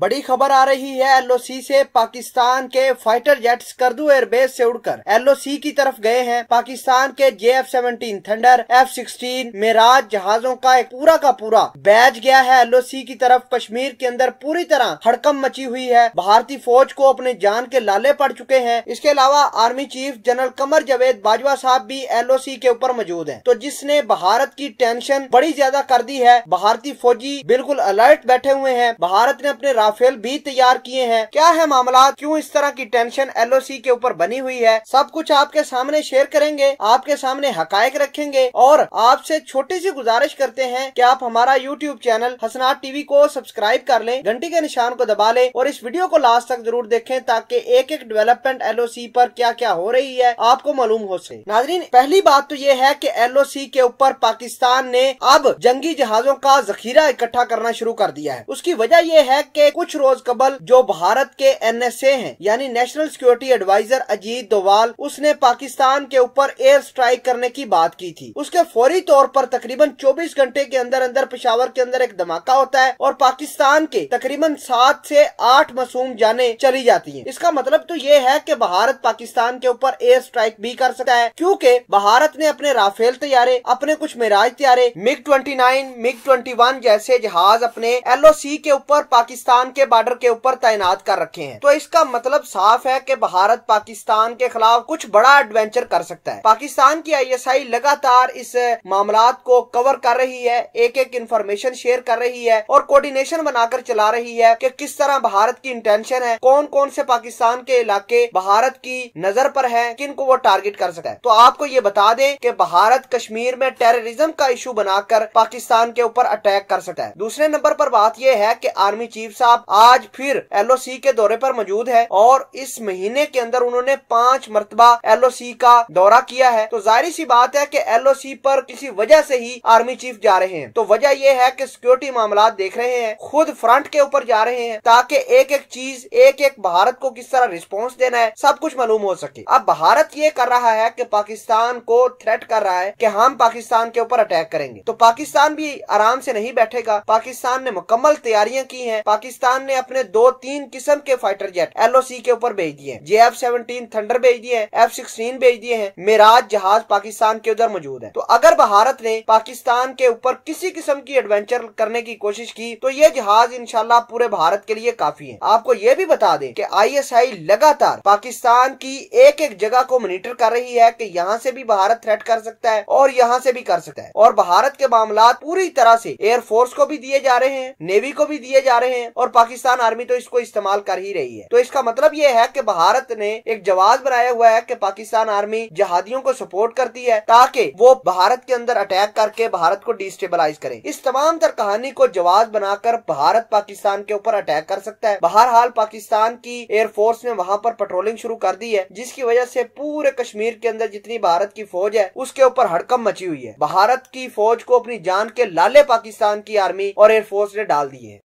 बड़ी खबर आ रही है एलओसी से पाकिस्तान के फाइटर जेट्स करदू एयरबेस से उड़कर एलओसी की तरफ गए हैं पाकिस्तान के J F seventeen Thunder F sixteen Mirage जहाजों का एक पूरा का पूरा बैच गया है एलओसी की तरफ कश्मीर के अंदर पूरी तरह हड़कम मची हुई है भारतीय फौज को अपने जान के लाले पड़ चुके हैं इसके अलावा army chief general Qamar Javed Bajwa sahab भी एल के ऊपर मौजूद है तो जिसने भारत की टेंशन बड़ी ज्यादा कर दी है भारतीय फौजी बिल्कुल अलर्ट बैठे हुए है भारत ने अपने राफेल भी तैयार किए हैं क्या है मामला क्यों इस तरह की टेंशन एल के ऊपर बनी हुई है सब कुछ आपके सामने शेयर करेंगे आपके सामने हकायक रखेंगे और आपसे छोटी सी गुजारिश करते हैं कि आप हमारा यूट्यूब चैनल हसनाथ टीवी को सब्सक्राइब कर ले घंटी के निशान को दबा ले और इस वीडियो को लास्ट तक जरूर देखें ताकि एक एक डेवलपमेंट एल पर क्या क्या हो रही है आपको मालूम हो सके नाजरीन पहली बात तो ये है की एल के ऊपर पाकिस्तान ने अब जंगी जहाजों का जखीरा इकट्ठा करना शुरू कर दिया है उसकी वजह यह है की कुछ रोज कबल जो भारत के एन एस ए है यानी national security adviser Ajit Doval उसने पाकिस्तान के ऊपर एयर स्ट्राइक करने की बात की थी उसके फौरी तौर पर तकरीबन 24 घंटे के अंदर अंदर पिशावर के अंदर एक धमाका होता है और पाकिस्तान के तकरीबन सात से आठ मासूम जाने चली जाती है इसका मतलब तो ये है की भारत पाकिस्तान के ऊपर एयर स्ट्राइक भी कर सकता है क्यूँकी भारत ने अपने राफेल तैयारे अपने कुछ मिराज तैयारे MiG twenty nine MiG twenty one जैसे जहाज अपने एल ओ सी के ऊपर पाकिस्तान पाकिस्तान के बॉर्डर के ऊपर तैनात कर रखे हैं तो इसका मतलब साफ है कि भारत पाकिस्तान के खिलाफ कुछ बड़ा एडवेंचर कर सकता है पाकिस्तान की आईएसआई लगातार इस मामला को कवर कर रही है एक एक इंफॉर्मेशन शेयर कर रही है और कोऑर्डिनेशन बनाकर चला रही है कि किस तरह भारत की इंटेंशन है कौन कौन से पाकिस्तान के इलाके भारत की नजर पर है किन को वो टारगेट कर सकता है तो आपको ये बता दें कि भारत कश्मीर में टेररिज्म का इशू बनाकर पाकिस्तान के ऊपर अटैक कर सकता है दूसरे नंबर पर बात यह है कि आर्मी चीफ साहब साहब आज फिर एलओसी के दौरे पर मौजूद है और इस महीने के अंदर उन्होंने पांच मरतबा एलओसी का दौरा किया है तो जाहिर सी बात है कि एलओसी पर किसी वजह से ही आर्मी चीफ जा रहे हैं तो वजह यह है कि सिक्योरिटी मामला देख रहे हैं खुद फ्रंट के ऊपर जा रहे हैं ताकि एक एक चीज एक एक भारत को किस तरह रिस्पॉन्स देना है सब कुछ मालूम हो सके अब भारत ये कर रहा है कि पाकिस्तान को थ्रेट कर रहा है कि हम पाकिस्तान के ऊपर अटैक करेंगे तो पाकिस्तान भी आराम से नहीं बैठेगा पाकिस्तान ने मुकम्मल तैयारियां की हैं पाकिस्तान पाकिस्तान ने अपने दो तीन किस्म के फाइटर जेट एलओसी के ऊपर भेज दिए जे एफ सेवनटीन थंडर भेज दिए एफ सिक्सटीन भेज दिए हैं मेराज जहाज पाकिस्तान के उधर मौजूद है तो अगर भारत ने पाकिस्तान के ऊपर किसी किस्म की एडवेंचर करने की कोशिश की तो ये जहाज इनशाला पूरे भारत के लिए काफी है आपको ये भी बता आई एस आई लगातार पाकिस्तान की एक एक जगह को मोनिटर कर रही है की यहाँ से भी भारत थ्रेट कर सकता है और यहाँ से भी कर सकता है और भारत के मामला पूरी तरह से एयरफोर्स को भी दिए जा रहे हैं नेवी को भी दिए जा रहे हैं और और पाकिस्तान आर्मी तो इसको इस्तेमाल कर ही रही है तो इसका मतलब ये है कि भारत ने एक जवाब बनाया हुआ है कि पाकिस्तान आर्मी जहादियों को सपोर्ट करती है ताकि वो भारत के अंदर अटैक करके भारत को डिस्टेबलाइज करे इस तमाम तर कहानी को जवाब बनाकर भारत पाकिस्तान के ऊपर अटैक कर सकता है बहरहाल पाकिस्तान की एयरफोर्स ने वहाँ पर पेट्रोलिंग शुरू कर दी है जिसकी वजह से पूरे कश्मीर के अंदर जितनी भारत की फौज है उसके ऊपर हड़कम मची हुई है भारत की फौज को अपनी जान के लाले पाकिस्तान की आर्मी और एयरफोर्स ने डाल दी है